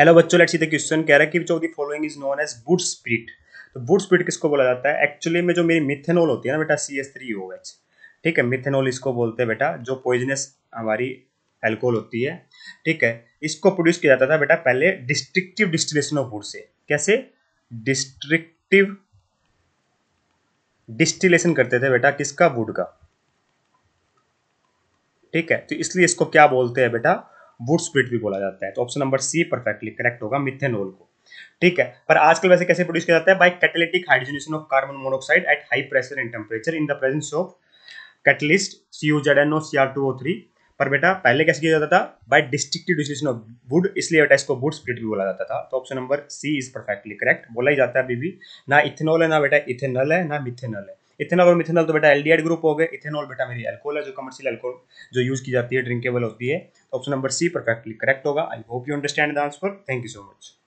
hello बच्चों let's see the question कह रहा है कि जो the following is known as wood spirit तो वुड स्प्रिट किसको बोला जाता है एक्चुअली में जो मेरी मिथेनॉल होती है ना बेटा C S three O H ठीक है मिथेनॉल इसको बोलते हैं बेटा जो पॉइजनस हमारी एल्कोहल होती है ठीक है इसको प्रोड्यूस किया जाता था बेटा पहले डिस्ट्रिक्टिव डिस्टिलेशन ऑफ वुड से कैसे डिस्ट्रिक्टिव डिस्टिलेशन करते थे बेटा किसका वुड का ठीक है तो इसलिए इसको क्या बोलते हैं बेटा वुड स्प्रिट भी बोला जाता है तो option number C perfectly correct होगा मिथेनोल को ठीक है पर आजकल वैसे कैसे प्रोड्यूस किया जाता है by catalytic hydrogenation of carbon monoxide at high pressure and temperature in the presence of catalyst C U Z N O C R two O three पर बेटा पहले कैसे किया जाता था by destructive distribution of wood इसलिए बेटा इसको वुड स्प्रिट भी बोला जाता था तो option number C is perfectly correct बोला ही जाता है अभी भी ना इथेनॉल है ना बेटा इथेनल है ना मिथेनल है इथेनॉल और मिथेनॉल तो बेटा एल्डिहाइड ग्रुप हो गए इथेनॉल बेटा मेरी अल्कोहल है जो कमर्शियल अल्कोहल जो यूज की जाती है ड्रिंकेबल होती है option number C perfectly correct होगा I hope you understand the answer thank you so much